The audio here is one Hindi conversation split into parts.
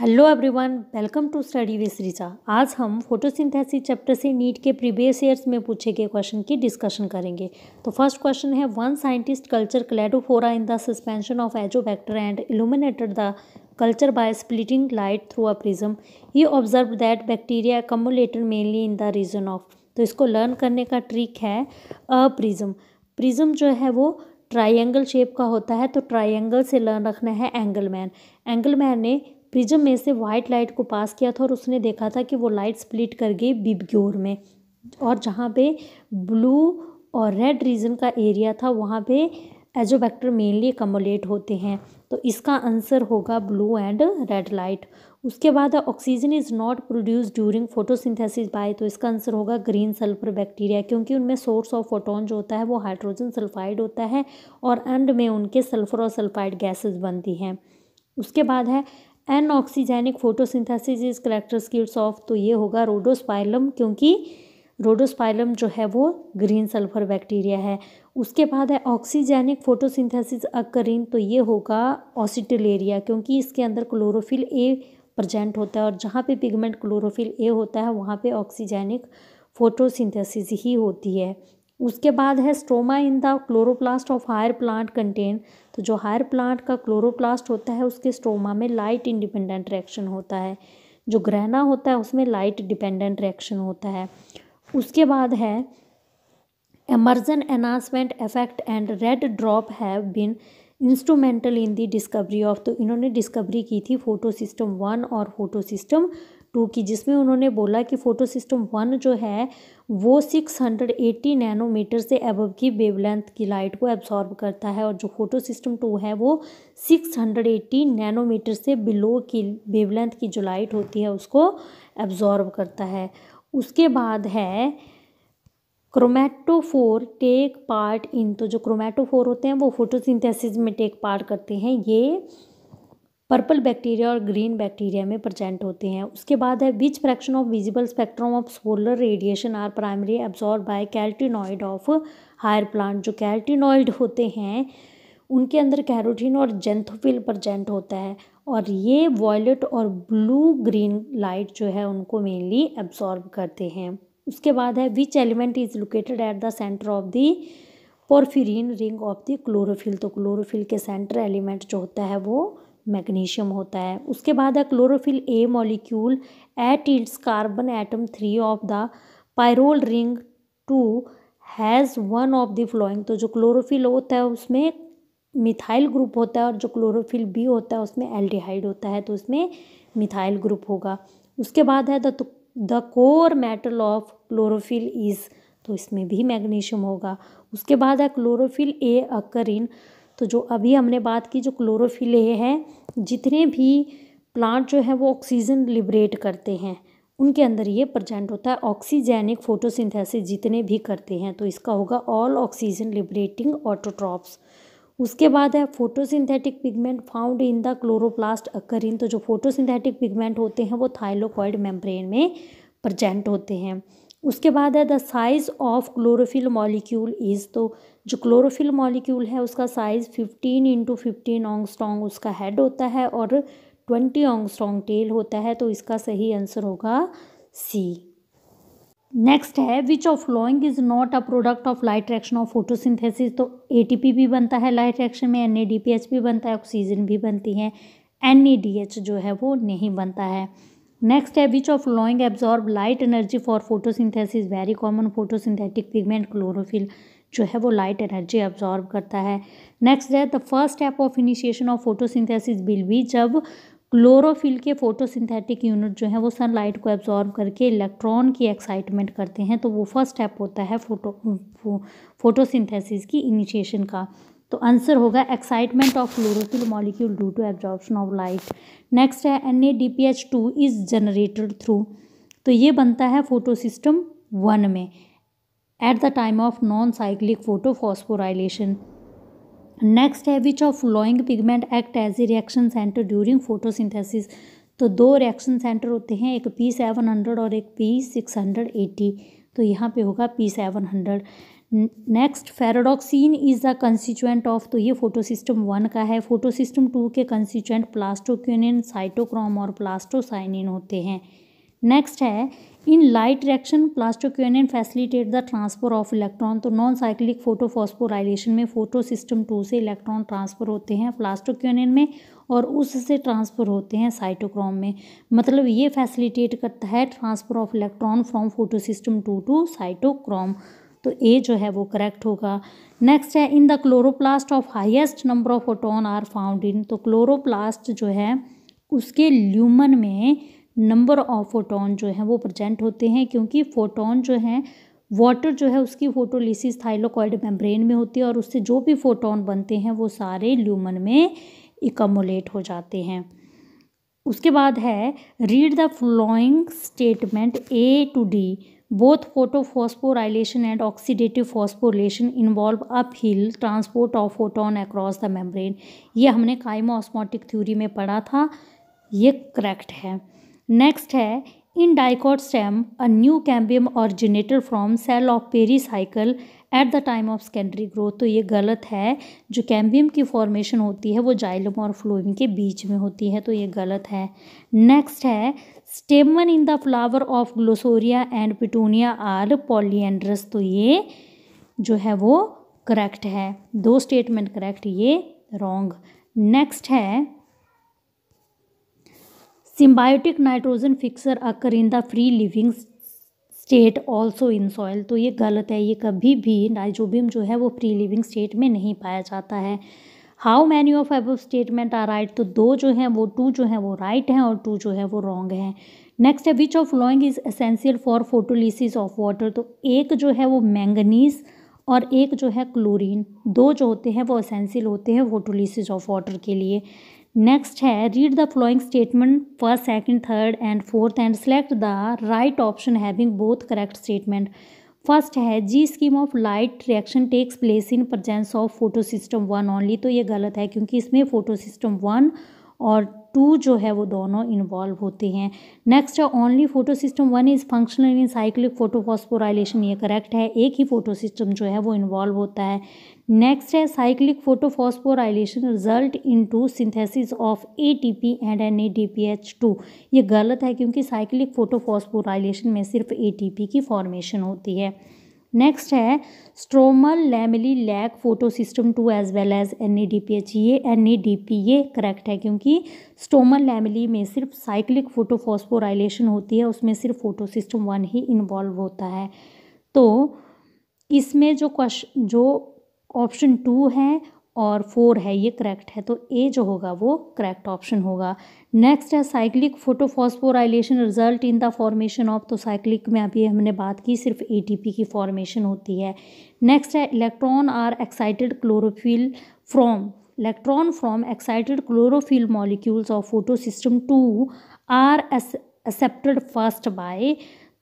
Hello everyone welcome to study with Richa आज हम फोटोसिंथेसिस चैप्टर से नीट के प्रीवियस ईयर्स में पूछे गए क्वेश्चन की डिस्कशन करेंगे तो फर्स्ट क्वेश्चन है one scientist culture Cladophora in the suspension of Azotobacter and illuminated the culture by splitting light through a prism he observe that bacteria accumulated mainly in the region of तो इसको लर्न करने का ट्रिक है अ प्रिज्म प्रिज्म जो है वो ट्राइंगल शेप का होता है तो ट्राइंगल से लर्न रखना है एंगल मैन एंगल मैन ने प्रिज्म में से वाइट लाइट को पास किया था और उसने देखा था कि वो लाइट स्प्लिट कर गई बिबग्योर में और जहाँ पे ब्लू और रेड रीजन का एरिया था वहाँ पे एजोबैक्टर मेनली कमोलेट होते हैं तो इसका आंसर होगा ब्लू एंड रेड लाइट उसके बाद oxygen is not produce during photosynthesis by तो इसका आंसर होगा ग्रीन सल्फर बैक्टीरिया क्योंकि उनमें सोर्स ऑफ फोटोन जो होता है वो हाइड्रोजन सल्फाइड होता है और एंड में उनके सल्फर और सल्फाइड गैसेज बनती हैं उसके बाद है anoxygenic photosynthesis is characteristics of तो ये होगा रोडोस्पाइलम क्योंकि रोडोस्पाइलम जो है वो ग्रीन सल्फर बैक्टीरिया है उसके बाद है ऑक्सीजेनिक फोटोसिंथेसिस अकरिंग तो ये होगा ऑसिटलेरिया क्योंकि इसके अंदर क्लोरोफिल ए प्रजेंट होता है और जहाँ पे पिगमेंट क्लोरोफिल ए होता है वहाँ पे ऑक्सीजेनिक फोटोसिंथेसिस ही होती है उसके बाद है stroma in the chloroplast of higher plant contain तो जो हायर प्लांट का क्लोरोप्लास्ट होता है उसके स्टोमा में लाइट इंडिपेंडेंट रिएक्शन होता है जो ग्रहणा होता है उसमें लाइट डिपेंडेंट रिएक्शन होता है उसके बाद है Emerson enhancement effect and red drop have been instrumental in the discovery of तो इन्होंने डिस्कवरी की थी फोटो सिस्टम वन और फोटो सिस्टम टू की जिसमें उन्होंने बोला कि फ़ोटो सिस्टम वन जो है वो सिक्स हंड्रेड एट्टी नैनोमीटर से एबव की वेवलेंथ की लाइट को एब्जॉर्ब करता है और जो फोटो सिस्टम टू है वो सिक्स हंड्रेड एट्टी नैनोमीटर से बिलो की वेवलेंथ की जो लाइट होती है उसको एब्जॉर्ब करता है उसके बाद है क्रोमेटोफोर टेक पार्ट इन तो जो क्रोमेटोफोर होते हैं वो फोटोसिंथेसिस में टेक पार्ट करते हैं ये पर्पल बैक्टीरिया और ग्रीन बैक्टीरिया में प्रजेंट होते हैं उसके बाद है which fraction of visible spectrum of solar radiation are primary absorb by carotenoid of higher plant जो कैल्टिनॉइड होते हैं उनके अंदर कैरोटीन और जेंथोफिल प्रजेंट होता है और ये वॉयलेट और ब्लू ग्रीन लाइट जो है उनको मेनली एब्जॉर्ब करते हैं उसके बाद है which element is located at the centre of the porphyrin ring of the chlorophyll तो क्लोरोफिल के सेंटर एलिमेंट जो होता है वो मैग्नीशियम होता है उसके बाद है chlorophyll A molecule at its carbon atom three of the pyrrole ring two has one of the following तो जो क्लोरोफिल होता है उसमें मिथाइल ग्रुप होता है और जो क्लोरोफिल बी होता है उसमें एल्डिहाइड होता है तो उसमें मिथाइल ग्रुप होगा उसके बाद है the the core metal of chlorophyll is तो इसमें भी मैग्नीशियम होगा उसके बाद है क्लोरोफिल ए अकर इन तो जो अभी हमने बात की जो क्लोरोफिल है जितने भी प्लांट जो है वो ऑक्सीजन लिबरेट करते हैं उनके अंदर ये प्रजेंट होता है ऑक्सीजेनिक फोटोसिंथेसिस जितने भी करते हैं तो इसका होगा ऑल ऑक्सीजन लिबरेटिंग ऑटोट्रॉप्स उसके बाद है photosynthetic pigment found in the chloroplast occur in तो जो फोटोसिंथेटिक पिगमेंट होते हैं वो थाइलोकॉइड मेम्ब्रेन में प्रजेंट होते हैं उसके बाद है the size of chlorophyll molecule is तो जो क्लोरोफिल मॉलिक्यूल है उसका size fifteen into fifteen angstrom उसका हेड होता है और ट्वेंटी स्ट्रॉन्ग टेल होता है तो इसका सही आंसर होगा सी नेक्स्ट है which of following is not a product of light reaction of photosynthesis तो ए भी बनता है लाइट रिएक्शन में एन भी बनता है ऑक्सीजन भी बनती है एन जो है वो नहीं बनता है नेक्स्ट है which of following absorb light energy for photosynthesis very common photosynthetic pigment chlorophyll जो है वो लाइट एनर्जी एब्जॉर्ब करता है नेक्स्ट है the first step of initiation of photosynthesis will be जब क्लोरोफिल के फोटोसिंथेटिक यूनिट जो है वो सनलाइट को एब्जॉर्ब करके इलेक्ट्रॉन की एक्साइटमेंट करते हैं तो वो फर्स्ट स्टेप होता है फोटो फोटोसिंथेसिस की इनिशिएशन का तो आंसर होगा excitement of chlorophyll molecule due to absorption of light next है N A D P H two is generated through तो ये बनता है फोटो सिस्टम वन में at the time of non cyclic photo phosphorylation next है which of following pigment act as a reaction centre during photosynthesis तो दो रिएक्शन सेंटर होते हैं एक पी सेवन हंड्रेड और एक पी सिक्स हंड्रेड एटी तो यहाँ पे होगा P seven hundred next ferredoxin is the constituent of तो ये फोटो सिस्टम वन का है फोटो सिस्टम टू के कंस्टिचुएंट प्लास्टोक्यूनिन साइटोक्रोम और प्लास्टोसाइनिन होते हैं नेक्स्ट है in light reaction plastoquinone facilitate the transfer of electron तो नॉन साइक्लिक फोटोफॉस्फोराइलेशन में फोटो सिस्टम टू से इलेक्ट्रॉन ट्रांसफर होते हैं प्लास्टोक्यूनिन में और उससे ट्रांसफर होते हैं साइटोक्रोम में मतलब ये फैसिलिटेट करता है transfer of electron from photo system two to cytochrome तो ए जो है वो करेक्ट होगा नेक्स्ट है in the chloroplast of highest number of photon are found in तो क्लोरोप्लास्ट जो है उसके ल्यूमन में नंबर ऑफ फोटोन जो है वो प्रजेंट होते हैं क्योंकि फोटोन जो है वाटर जो है उसकी फोटोलिसिस थाइलोकॉइड मेम्ब्रेन में होती है और उससे जो भी फोटोन बनते हैं वो सारे ल्यूमन में इकमोलेट हो जाते हैं उसके बाद है read the following statement A to D Both photophosphorylation and oxidative phosphorylation involve uphill transport of photon across the membrane. ये हमने काइमोस्मोटिक थ्योरी में पढ़ा था ये करेक्ट है नेक्स्ट है in dicot stem a new cambium originated from cell of pericycle at the time of secondary growth तो ये गलत है जो कैम्बियम की फॉर्मेशन होती है वो जाइलम और फ्लोइम के बीच में होती है तो ये गलत है नेक्स्ट है stamen in the flower of Gloriosa and Petunia are polyadelphous तो ये जो है वो करेक्ट है दो स्टेटमेंट करेक्ट ये रॉन्ग नेक्स्ट है symbiotic nitrogen fixer occur in the free living state also in soil तो ये गलत है ये कभी भी नाइजोबियम जो है वो प्री लिविंग स्टेट में नहीं पाया जाता है how many of above statement are right तो दो जो हैं वो टू जो हैं वो राइट right हैं और टू जो है वो रॉन्ग हैं नेक्स्ट है which of following is essential for photolysis of water तो एक जो है वो मैंगनीस और एक जो है क्लोरीन दो जो होते हैं वो असेंशियल होते हैं फोटोलिसिस ऑफ वाटर के लिए नेक्स्ट है read the following statement first second third and fourth and select the right option having both correct statement first है Z scheme of light reaction takes place in presence of photo system one only तो ये गलत है क्योंकि इसमें फोटो सिस्टम वन और टू जो है वो दोनों इन्वॉल्व होते हैं नेक्स्ट है only photo system one is functional in cyclic photophosphorylation ये करेक्ट है एक ही फोटो सिस्टम जो है वो इन्वॉल्व होता है नेक्स्ट है cyclic photophosphorylation result in to synthesis of A T P and N A D P H two ये गलत है क्योंकि साइक्लिक फोटोफॉस्फोराइलेशन में सिर्फ ए टी पी की फॉर्मेशन होती है नेक्स्ट है stromal lamellae lack photo system two as well as N A D P H ये एन ए डी पी ये करेक्ट है क्योंकि स्ट्रोमल लैमिली में सिर्फ साइक्लिक फोटोफॉस्फोराइलेशन होती है उसमें सिर्फ फोटो सिस्टम वन ही इन्वॉल्व होता है तो इसमें जो क्वेश्चन जो ऑप्शन टू है और फोर है ये करेक्ट है तो ए जो होगा वो करेक्ट ऑप्शन होगा नेक्स्ट है cyclic photophosphorylation result in the formation of तो साइक्लिक में अभी हमने बात की सिर्फ एटीपी की फॉर्मेशन होती है नेक्स्ट है electron are excited chlorophyll from electron from excited chlorophyll molecules of photo system two are accepted first by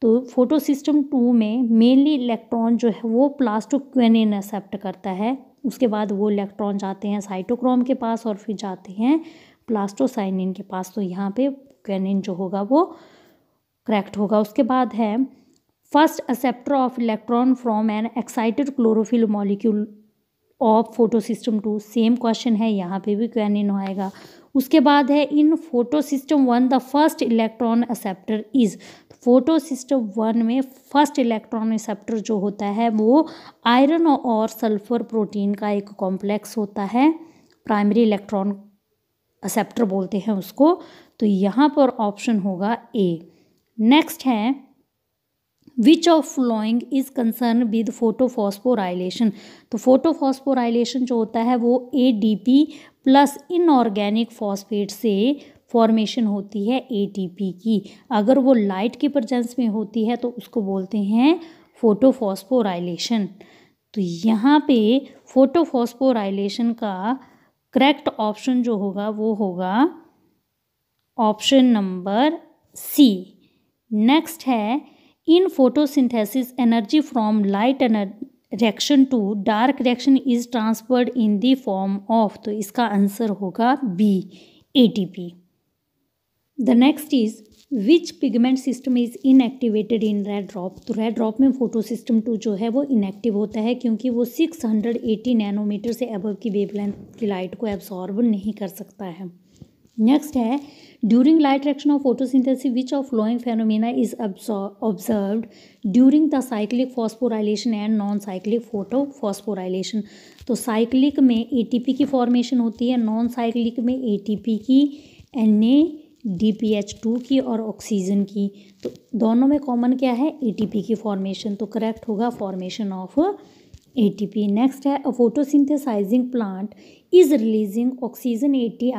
तो फोटो सिस्टम टू में मेनली इलेक्ट्रॉन जो है वो क्वेनिन एक्सेप्ट करता है उसके बाद वो इलेक्ट्रॉन जाते हैं साइटोक्रोम के पास और फिर जाते हैं प्लास्टोसाइनिन के पास तो यहाँ पे क्वेनिन जो होगा वो करेक्ट होगा उसके बाद है first acceptor of electron from an excited chlorophyll molecule of photo system two same question है यहाँ पे भी क्वेनिन आएगा उसके बाद है in photo system one the first electron acceptor is photo system one में फर्स्ट इलेक्ट्रॉन रिसेप्टर जो होता है वो आयरन और सल्फर प्रोटीन का एक कॉम्प्लेक्स होता है प्राइमरी इलेक्ट्रॉन असेप्टर बोलते हैं उसको तो यहाँ पर ऑप्शन होगा ए नेक्स्ट है which of following is concern with photophosphorylation तो फोटोफॉस्पोराइलेशन जो होता है वो A D P plus inorganic phosphate से फॉर्मेशन होती है एटीपी की अगर वो लाइट की प्रजेंस में होती है तो उसको बोलते हैं फोटोफॉस्फोराइलेशन तो यहाँ पे फोटोफॉस्फोराइलेशन का करेक्ट ऑप्शन जो होगा वो होगा ऑप्शन नंबर सी नेक्स्ट है in photosynthesis energy from light reaction to dark reaction is transferred in the form of तो इसका आंसर होगा B ATP the next is which pigment system is inactivated in red drop तो रेड ड्रॉप में फोटो सिस्टम टू जो है वो इनएक्टिव होता है क्योंकि वो सिक्स हंड्रेड एटी नैनोमीटर से अबव की वेवलेंथ की लाइट को एब्सॉर्ब नहीं कर सकता है नेक्स्ट है during light action of photosynthesis which of following phenomena is observed during the cyclic phosphorylation and non cyclic photo phosphorylation तो साइक्लिक में एटीपी की फॉर्मेशन होती है नॉन साइक्लिक में एटीपी की N A D P H two की और ऑक्सीजन की तो दोनों में कॉमन क्या है ए टी पी की फॉर्मेशन तो करेक्ट होगा formation of A T P next है a photosynthesizing plant is releasing oxygen eighteen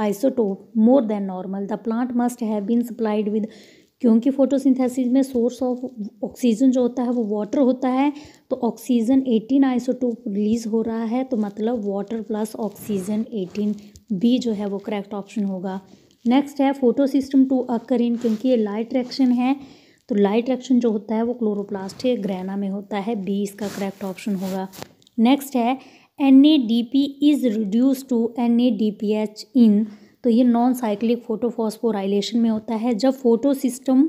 isotope more than normal the plant must have been supplied with क्योंकि फोटोसिंथेसिस में सोर्स ऑफ ऑक्सीजन जो होता है वो वाटर होता है तो ऑक्सीजन एटीन आइसोटोप रिलीज हो रहा है तो मतलब water plus oxygen eighteen B जो है वो करेक्ट ऑप्शन होगा नेक्स्ट है photo system two occur in क्योंकि ये लाइट रिएक्शन है तो लाइट रिएक्शन जो होता है वो क्लोरोप्लास्ट ग्रैना में होता है बी इसका करेक्ट ऑप्शन होगा नेक्स्ट है N A D P is reduce to N A D P H in तो ये नॉन साइक्लिक फोटोफॉस्फोराइलेशन में होता है जब फोटो सिस्टम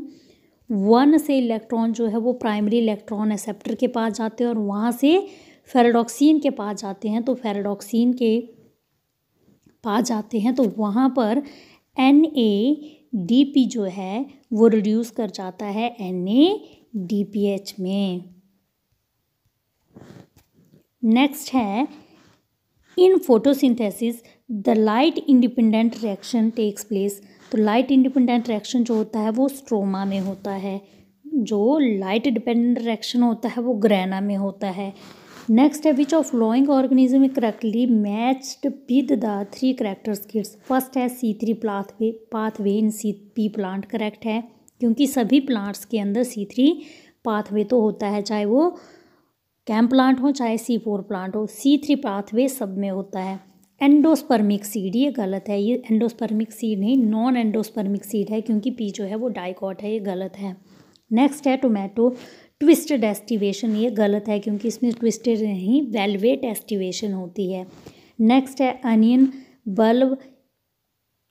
वन से इलेक्ट्रॉन जो है वो प्राइमरी इलेक्ट्रॉन एक्सेप्टर के पास जाते हैं और वहाँ से फेराडोक्सिन के पास जाते हैं तो फेराडोक्सिन के पास जाते हैं तो वहाँ पर एन ए डी पी जो है वो रिड्यूस कर जाता है N A D P H में नेक्स्ट है in photosynthesis the light independent reaction takes place तो लाइट इंडिपेंडेंट रिएक्शन जो होता है वो स्ट्रोमा में होता है जो लाइट डिपेंडेंट रिएक्शन होता है वो ग्रैना में होता है नेक्स्ट है which of following organism correctly matched with the three characters किड्स फर्स्ट है C three pathway pathway in C P plant correct है क्योंकि सभी प्लांट्स के अंदर सी थ्री पाथवे तो होता है चाहे वो कैम प्लांट हो चाहे सी फोर प्लांट हो सी थ्री पाथवे सब में होता है एंडोस्पर्मिक सीड ये गलत है ये एंडोस्पर्मिक सीड नहीं नॉन एंडोस्पर्मिक सीड है क्योंकि पी जो है वो डाइकॉट है ये गलत है नेक्स्ट है टोमेटो ट्विस्टेड एस्टिवेशन ये गलत है क्योंकि इसमें ट्विस्टेड नहीं वेलवेट एस्टिवेशन होती है नेक्स्ट है अनियन बल्ब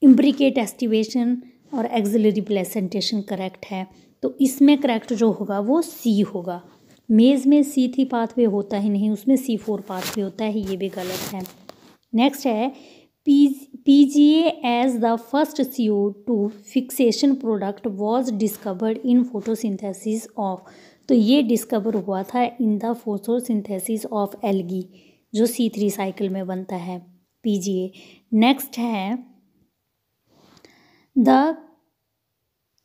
इम्ब्रिकेट एस्टिवेशन और एक्सिलरी प्लेसेंटेशन करेक्ट है तो इसमें करेक्ट जो होगा वो सी होगा मेज़ में सी थ्री पाथवे होता ही नहीं उसमें सी फोर पाथवे होता है ये भी गलत है नेक्स्ट है P G as the first C O two fixation product was discovered in photosynthesis of तो ये डिस्कवर हुआ था in the photosynthesis of algae जो सी थ्री साइकिल में बनता है पीजीए नेक्स्ट है the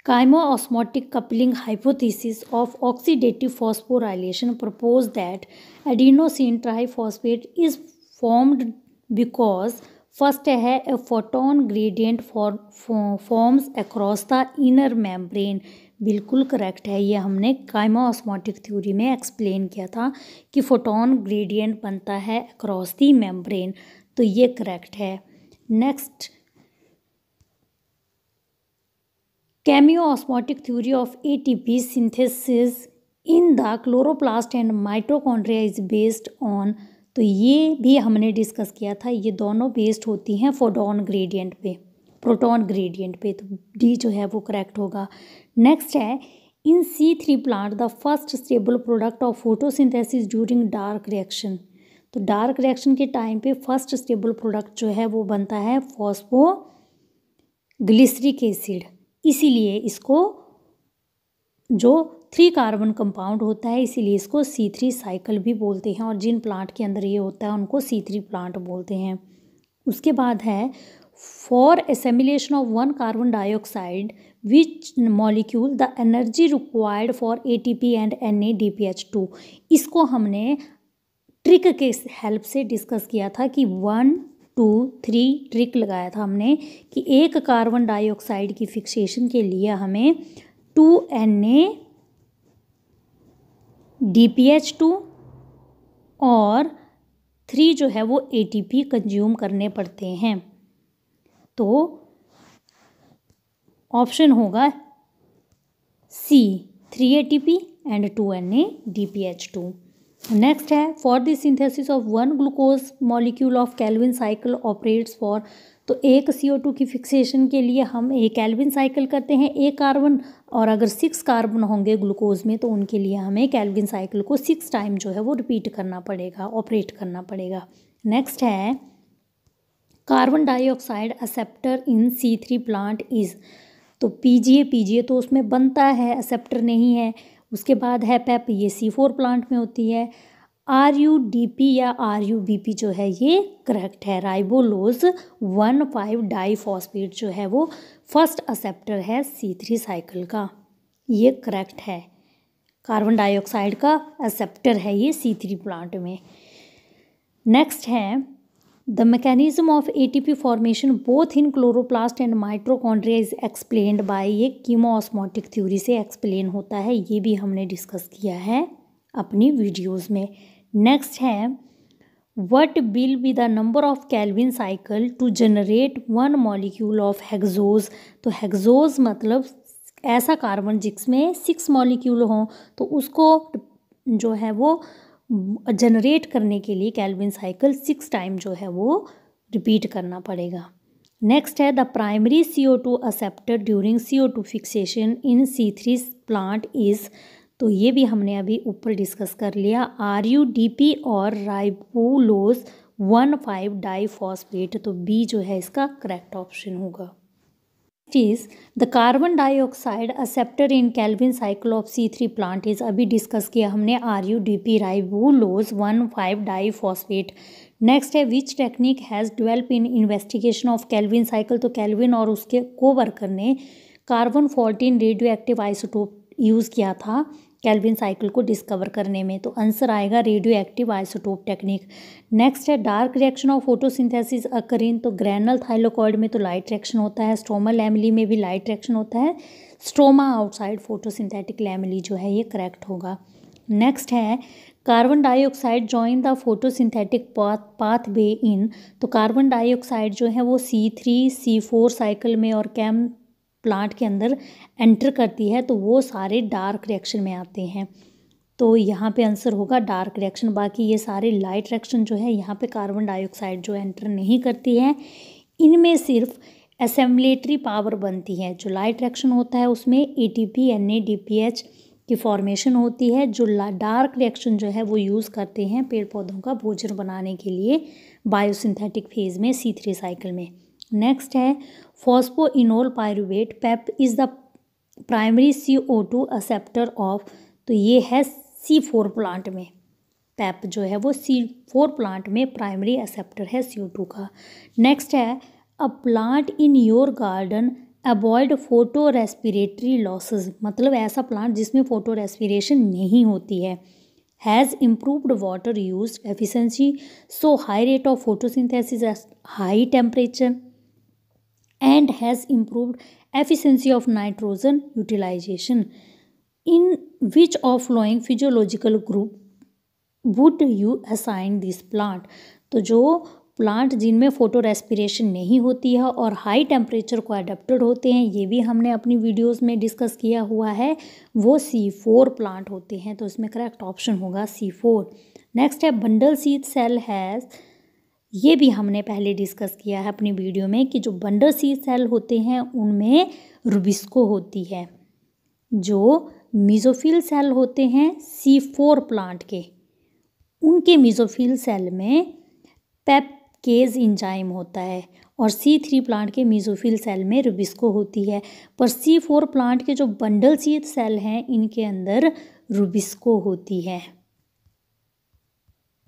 chemiosmotic coupling hypothesis of oxidative phosphorylation propose that adenosine triphosphate is formed because first है a photon gradient for forms across the inner membrane बिल्कुल करेक्ट है ये हमने काइमा ऑस्मोटिक थ्योरी में एक्सप्लेन किया था कि फोटोन ग्रेडियंट बनता है अक्रॉस दी मेम्ब्रेन तो ये करेक्ट है next chemiosmotic theory of ATP synthesis in the chloroplast and mitochondria is based on तो ये भी हमने डिस्कस किया था ये दोनों बेस्ड होती हैं फोटोन ग्रेडियंट पे प्रोटॉन ग्रेडियंट पे तो डी जो है वो करेक्ट होगा नेक्स्ट है in C three plant the first stable product of photosynthesis during dark reaction तो डार्क रिएक्शन के टाइम पे फर्स्ट स्टेबल प्रोडक्ट जो है वो बनता है फॉस्फो ग्लिसरिक एसिड इसीलिए इसको जो थ्री कार्बन कंपाउंड होता है इसीलिए इसको सी थ्री साइकिल भी बोलते हैं और जिन प्लांट के अंदर ये होता है उनको सी थ्री प्लांट बोलते हैं उसके बाद है for assimilation of one carbon dioxide which molecule the energy required for ATP and NADPH2 इसको हमने ट्रिक के हेल्प से डिस्कस किया था कि वन टू थ्री ट्रिक लगाया था हमने कि एक कार्बन डाइऑक्साइड की फिक्सेशन के लिए हमें two N A D P H two और थ्री जो है वो ए टी पी कंज्यूम करने पड़ते हैं तो ऑप्शन होगा C three A T P and two N A D P H two next है for the synthesis of one glucose molecule of Calvin cycle operates for तो एक सी ओ टू की फिक्सेशन के लिए हम एक कैलविन साइकिल करते हैं एक कार्बन और अगर सिक्स कार्बन होंगे ग्लूकोज में तो उनके लिए हमें कैलविन साइकिल को सिक्स टाइम जो है वो रिपीट करना पड़ेगा ऑपरेट करना पड़ेगा नेक्स्ट है carbon dioxide acceptor in C three plant is तो पीजीए पीजीए तो उसमें बनता है असेप्टर नहीं है उसके बाद है पेप e ये सी फोर प्लांट में होती है आर यू डी पी या आर यू बी पी जो है ये करेक्ट है राइबोलोज वन फाइव डाईफॉस्फेट जो है वो फर्स्ट असेप्टर है सी थ्री साइकिल का ये करेक्ट है कार्बन डाइऑक्साइड का असेप्टर है ये सी थ्री प्लांट में नेक्स्ट है the mechanism of A T P formation both in chloroplast and mitochondria is explained by ये कीमोऑस्मोटिक थ्योरी से एक्सप्लेन होता है ये भी हमने डिस्कस किया है अपनी वीडियोज़ में नेक्स्ट है what will be the number of Calvin cycle to generate one molecule of hexose तो हैगजोज मतलब ऐसा कार्बन जिसमें सिक्स मॉलिक्यूल हों तो उसको जो है वो जनरेट करने के लिए कैलविन साइकिल सिक्स टाइम जो है वो रिपीट करना पड़ेगा नेक्स्ट है the primary C O two accepted during C O two fixation in C three plant is तो ये भी हमने अभी ऊपर डिस्कस कर लिया आर यू डी पी और ribulose one five di phosphate तो बी जो है इसका करेक्ट ऑप्शन होगा is the carbon dioxide acceptor in Kelvin cycle of C3 plant is अभी discuss किया हमने R U D P ribulose one five diphosphate next है which technique has develop in investigation of Calvin cycle तो कैलविन और उसके कोवर्कर ने carbon fourteen radio active isotope use किया था कैल्विन साइकिल को डिस्कवर करने में तो आंसर आएगा radio active isotope technique next है dark reaction of photosynthesis occur in तो ग्रैनल थाइलोकॉइड में तो लाइट रिएक्शन होता है स्ट्रोमल लैमिली में भी लाइट रिएक्शन होता है स्ट्रोमा आउटसाइड फोटोसिंथेटिक लैमिली जो है ये करेक्ट होगा नेक्स्ट है carbon dioxide join the photo synthetic pathway in तो कार्बन डाइऑक्साइड जो है वो C three C four cycle में और कैम प्लांट के अंदर एंटर करती है तो वो सारे डार्क रिएक्शन में आते हैं तो यहाँ पे आंसर होगा डार्क रिएक्शन बाकी ये सारे लाइट रिएक्शन जो है यहाँ पे कार्बन डाइऑक्साइड जो एंटर नहीं करती है इनमें सिर्फ असेंबलेटरी पावर बनती है जो लाइट रिएक्शन होता है उसमें A T P N A D P H की फॉर्मेशन होती है जो डार्क रिएक्शन जो है वो यूज़ करते हैं पेड़ पौधों का भोजन बनाने के लिए बायोसिंथेटिक फेज़ में सी थ्री साइकिल में नेक्स्ट है enol pyruvate PEP is the primary C O two acceptor of तो ये है सी फोर प्लांट में पैप e जो है वो सी फोर प्लांट में प्राइमरी असेप्टर है सी ओ टू का नेक्स्ट है a plant in your garden avoid photo respiratory losses मतलब ऐसा प्लांट जिसमें फोटो रेस्पिरेशन नहीं होती है has improved water use efficiency so high rate of photosynthesis high temperature and has improved efficiency of nitrogen utilization in which of following physiological group would you assign this plant तो जो प्लांट जिनमें फोटो रेस्पिरेशन नहीं होती है और हाई टेम्परेचर को अडेप्टड होते हैं ये भी हमने अपनी वीडियोस में डिस्कस किया हुआ है वो सी फोर प्लांट होते हैं तो इसमें करेक्ट ऑप्शन होगा सी फोर नेक्स्ट है बंडल सीड सेल हैज़ ये भी हमने पहले डिस्कस किया है अपनी वीडियो में कि जो बंडर सी सेल होते हैं उनमें रुबिस्को होती है जो मिजोफिल सेल होते हैं सी फोर प्लांट के उनके मिजोफिल सेल में पेपकेज इंजाइम होता है और सी थ्री प्लांट के मिजोफिल सेल में रुबिस्को होती है पर सी फोर प्लांट के जो बंडल सी सेल हैं इनके अंदर रुबिस्को होती है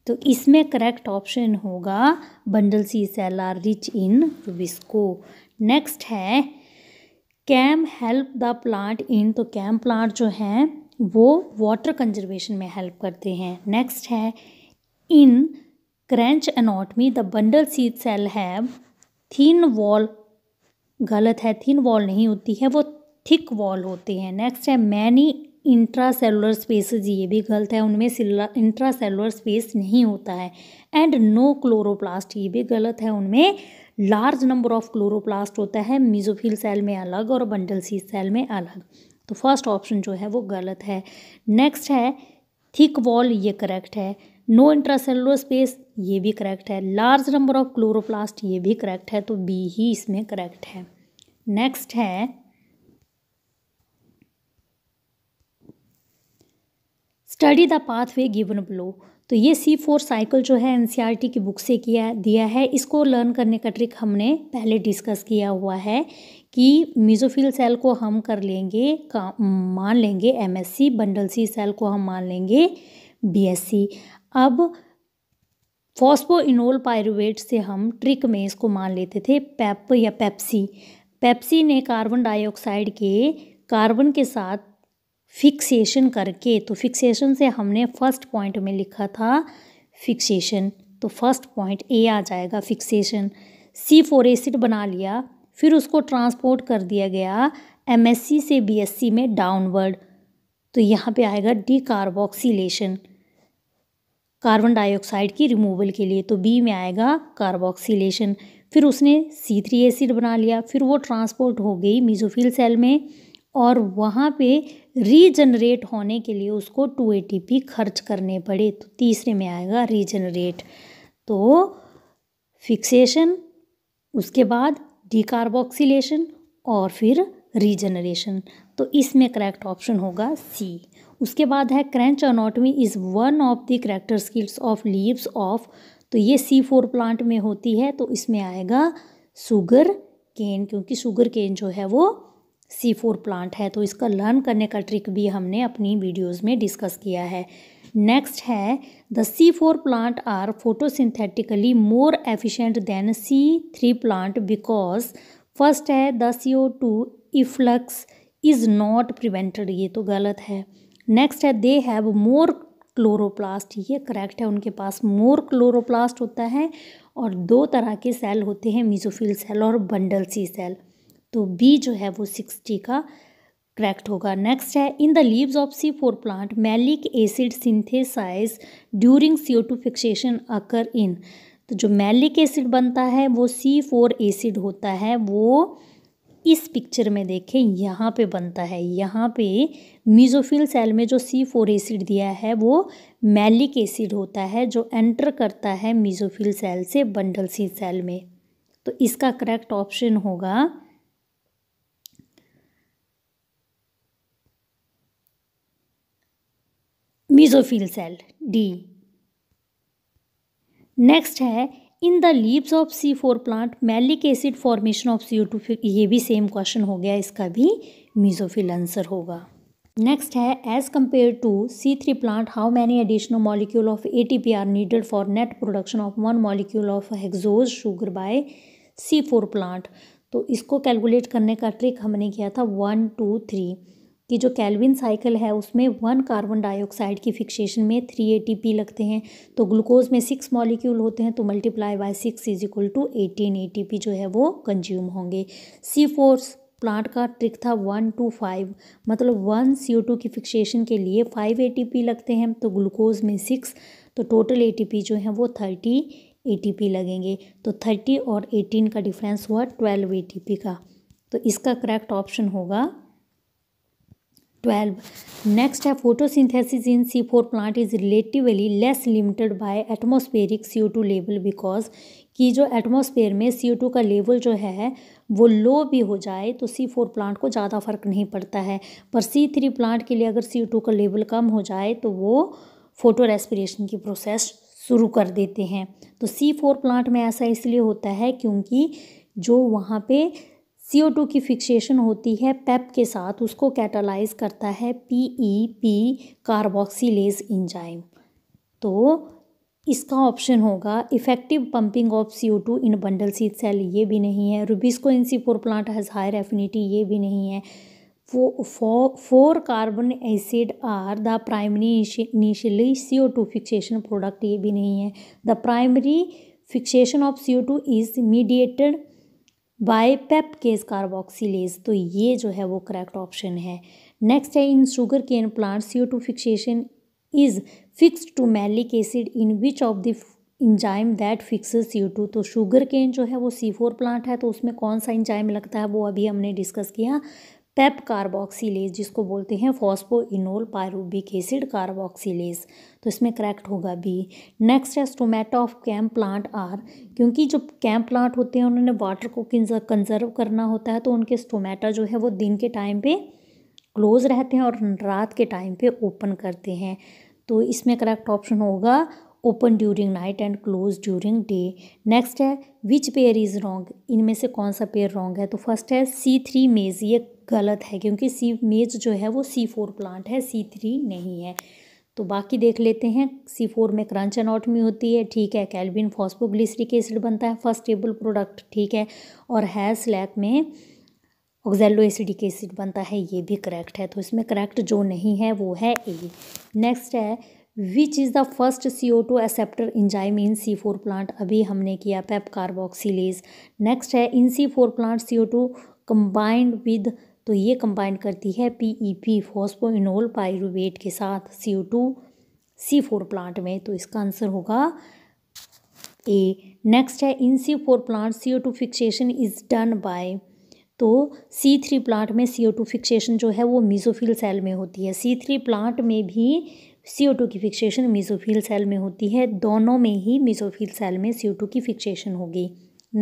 तो इसमें करेक्ट ऑप्शन होगा bundle sheath cell are rich in rubisco next है CAM help the plant in तो कैम प्लांट जो हैं वो वाटर कंजर्वेशन में हेल्प करते हैं नेक्स्ट है in Kranz anatomy the bundle sheath cell है थीन वॉल गलत है थीन वॉल नहीं होती है वो थिक वॉल होते हैं नेक्स्ट है मैनी इंट्रा सेलुलर स्पेसिस ये भी गलत है उनमें इंट्रा सेलुलर स्पेस नहीं होता है एंड नो क्लोरोप्लास्ट ये भी गलत है उनमें लार्ज नंबर ऑफ क्लोरोप्लास्ट होता है मिजोफिल सेल में अलग और बंडल सी सेल में अलग तो फर्स्ट ऑप्शन जो है वो गलत है नेक्स्ट है थिक वॉल ये करेक्ट है नो इंट्रासेलुलर स्पेस ये भी करेक्ट है लार्ज नंबर ऑफ क्लोरोप्लास्ट ये भी करेक्ट है तो बी ही इसमें करेक्ट है नेक्स्ट है study the pathway given below तो ये सी फोर साइकिल जो है एन e की बुक से किया दिया है इसको लर्न करने का ट्रिक हमने पहले डिस्कस किया हुआ है कि मिजोफिल सेल को हम कर लेंगे का मान लेंगे एमएससी बंडल सी सेल को हम मान लेंगे बीएससी अब फॉस्पो इनोल पायरुवेट से हम ट्रिक में इसको मान लेते थे पेप या पेप्सी पेप्सी ने कार्बन डाइऑक्साइड के कार्बन के साथ फिक्सेशन करके तो फिक्सेशन से हमने फर्स्ट पॉइंट में लिखा था फिक्सेशन तो फर्स्ट पॉइंट ए आ जाएगा फिक्सेशन सी फोर एसिड बना लिया फिर उसको ट्रांसपोर्ट कर दिया गया एमएससी से बीएससी में डाउनवर्ड तो यहाँ पे आएगा डी कार्बोक्सीलेशन कार्बन डाइऑक्साइड की रिमूवल के लिए तो बी में आएगा कार्बोक्सीलेशन फिर उसने सी थ्री एसिड बना लिया फिर वो ट्रांसपोर्ट हो गई मिजोफिल सेल में और वहाँ पे रीजनरेट होने के लिए उसको टू ए टी पी खर्च करने पड़े तो तीसरे में आएगा रीजनरेट तो फिक्सेशन उसके बाद डिकार्बोक्सीलेशन और फिर रीजनरेशन तो इसमें करेक्ट ऑप्शन होगा सी उसके बाद है Kranz anatomy is one of the characteristics of leaves of तो ये सी फोर प्लांट में होती है तो इसमें आएगा शुगर केन क्योंकि शुगर केन जो है वो सी फोर प्लांट है तो इसका लर्न करने का ट्रिक भी हमने अपनी वीडियोस में डिस्कस किया है नेक्स्ट है the C four plant are photosynthetically more efficient than C three plant because first है the C O two efflux is not prevented ये तो गलत है नेक्स्ट है दे हैव मोर क्लोरोप्लास्ट ये करेक्ट है उनके पास मोर क्लोरोप्लास्ट होता है और दो तरह के सेल होते हैं मिजोफिल सेल और बंडल सी सेल तो बी जो है वो सिक्सटी का करेक्ट होगा नेक्स्ट है in the leaves of C four plant malic acid synthesize during C O two fixation occur in तो जो मैलिक एसिड बनता है वो सी फोर एसिड होता है वो इस पिक्चर में देखें यहाँ पे बनता है यहाँ पे मीजोफिल सेल में जो सी फोर एसिड दिया है वो मैलिक एसिड होता है जो एंटर करता है मीजोफिल सेल से बंडल सी सेल में तो इसका करेक्ट ऑप्शन होगा मीजोफिल सेल डी नेक्स्ट है in the leaves of C four plant malic acid formation of C O two ये भी सेम क्वेश्चन हो गया इसका भी मीजोफिल आंसर होगा नेक्स्ट है as compare to C three plant how many additional molecule of A T P are needed for net production of one molecule of hexose sugar by C four plant तो इसको कैलकुलेट करने का ट्रिक हमने किया था वन टू थ्री कि जो कैलविन साइकिल है उसमें वन कार्बन डाइऑक्साइड की फिक्सेशन में थ्री ए लगते हैं तो ग्लूकोज में सिक्स मॉलिक्यूल होते हैं तो multiply by six is equal to eighteen A जो है वो कंज्यूम होंगे सी फोर्स प्लांट का ट्रिक था वन टू फाइव मतलब वन सी टू की फिक्सेशन के लिए फाइव ए लगते हैं तो ग्लूकोज में सिक्स तो टोटल ए जो है वो थर्टी ए लगेंगे तो थर्टी और एटीन का डिफ्रेंस हुआ ट्वेल्व ए का तो इसका करेक्ट ऑप्शन होगा ट्वेल्व नेक्स्ट है photosynthesis in C four plant is relatively less limited by atmospheric C O two level because कि जो एटमोसफेयर में सी ओ टू का लेवल जो है वो लो भी हो जाए तो सी फोर प्लांट को ज़्यादा फ़र्क नहीं पड़ता है पर सी थ्री प्लांट के लिए अगर सी ओ टू का लेवल कम हो जाए तो वो फोटो रेस्पिरेशन की प्रोसेस शुरू कर देते हैं तो सी फोर प्लांट में ऐसा इसलिए होता है क्योंकि जो वहाँ पे सी ओ टू की फिक्सेशन होती है पेप e के साथ उसको कैटालाइज करता है P E P carboxylase enzyme तो इसका ऑप्शन होगा effective pumping of C O two in bundle sheath cell ये भी नहीं है rubisco in C four plant has higher affinity ये भी नहीं है fo fo four carbon acid are the primary initially C O two fixation product ये भी नहीं है the primary fixation of C O two is mediated by PEP case carboxylase तो ये जो है वो करेक्ट ऑप्शन है नेक्स्ट है in sugarcane plant C two fixation is fix to malic acid in which of the enzyme that fix C two तो शुगर केन जो है वो सी फोर प्लांट है तो उसमें कौन सा इंजाइम लगता है वो अभी हमने डिस्कस किया पेप कार्बोक्सीलेज जिसको बोलते हैं phosphoenolpyruvic acid carboxylase तो इसमें करेक्ट होगा बी नेक्स्ट है स्टोमेटो ऑफ कैम्प प्लांट आर क्योंकि जो कैम्प प्लांट होते हैं उन्होंने वाटर को कंजर्व करना होता है तो उनके स्टोमेटा जो है वो दिन के टाइम पे क्लोज रहते हैं और रात के टाइम पे ओपन करते हैं तो इसमें करेक्ट ऑप्शन होगा open during night and close during day next है विच पेयर इज़ रॉन्ग इनमें से कौन सा पेयर रॉन्ग है तो फर्स्ट है सी थ्री मेज ये गलत है क्योंकि सी मेज जो है वो सी फोर प्लांट है सी थ्री नहीं है तो बाकी देख लेते हैं सी फोर में क्रंच एनाटमी होती है ठीक है कैल्बिन फॉस्पोग्लिसरिक एसिड बनता है फर्स्ट टेबल प्रोडक्ट ठीक है और है स्लैक में ऑक्जेलो एसिडिक एसिड बनता है ये भी करेक्ट है तो इसमें करेक्ट जो नहीं है वो है ए नेक्स्ट है which is the first C O two acceptor enzyme in C four plant अभी हमने किया पेप कार्बोक्सीलेज नेक्स्ट है in C four plant C O two combined with तो ये कंबाइन करती है P E P enol pyruvate के साथ C O two C four plant में तो इसका आंसर होगा ए नेक्स्ट है in C four plant C O two fixation is done bye तो सी थ्री प्लांट में सी ओ टू फिक्सेशन जो है वो मीजोफिल सेल में होती है सी थ्री प्लांट में भी सी ओ टू की फिक्सेशन मीजोफिल सेल में होती है दोनों में ही मीजोफिल सेल में सी ओ टू की फिक्सेशन होगी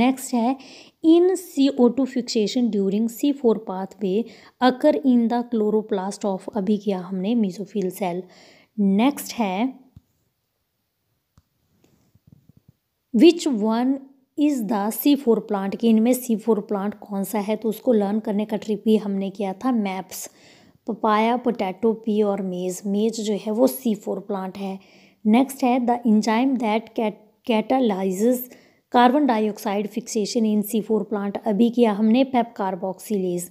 नेक्स्ट है in C O two fixation during C four pathway occur in the chloroplast of अभी किया हमने मिजोफिल सेल नेक्स्ट है which one is the C four plant कि इनमें सी फोर प्लांट कौन सा है तो उसको लर्न करने का ट्रिप भी हमने किया था मैप्स पपाया पोटैटो पी और मेज़ मेज जो है वो सी फोर प्लांट है नेक्स्ट है the enzyme that catalyse carbon dioxide fixation in C four plant अभी किया हमने पेप कार्बोक्सीज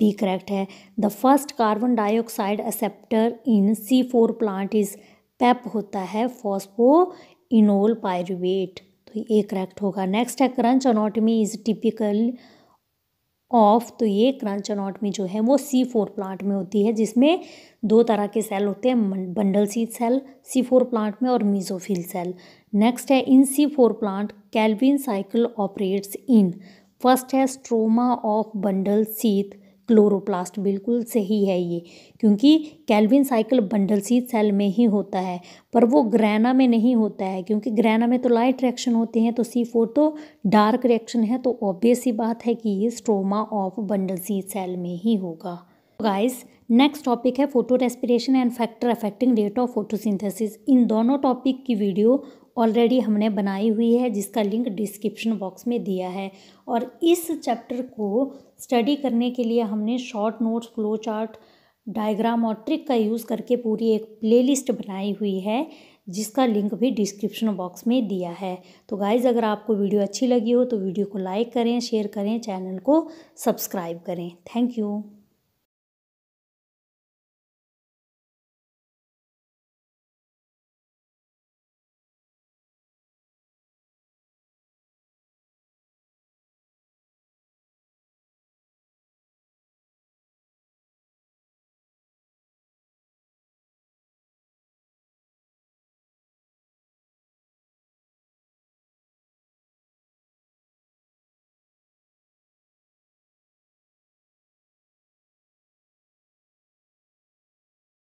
बी करेक्ट है the first carbon dioxide acceptor in C four plant is PEP होता है फॉस्फो इनोल पायरुवेट तो ये करेक्ट होगा नेक्स्ट है Kranz anatomy is typical of तो ये क्रंच अनोटमी जो है वो सी फोर प्लांट में होती है जिसमें दो तरह के सेल होते हैं bundle sheath cell C four plant में और मीजोफिल सेल नेक्स्ट है in C four plant Calvin cycle operates in first है stroma of bundle sheath chloroplast बिल्कुल सही है ये क्योंकि Calvin cycle bundle sheath cell में ही होता है पर वो ग्रैना में नहीं होता है क्योंकि ग्रैना में तो लाइट रिएक्शन होते हैं तो सी फोर तो डार्क रिएक्शन है तो ऑब्वियस ही बात है कि ये stroma of bundle sheath cell में ही होगा गाइस नेक्स्ट टॉपिक है photorespiration and factor affecting rate of photosynthesis इन दोनों टॉपिक की वीडियो ऑलरेडी हमने बनाई हुई है जिसका लिंक डिस्क्रिप्शन बॉक्स में दिया है और इस चैप्टर को स्टडी करने के लिए हमने short notes flow chart diagram और ट्रिक का यूज़ करके पूरी एक प्लेलिस्ट बनाई हुई है जिसका लिंक भी डिस्क्रिप्शन बॉक्स में दिया है तो गाइज़ अगर आपको वीडियो अच्छी लगी हो तो वीडियो को लाइक करें शेयर करें चैनल को सब्सक्राइब करें थैंक यू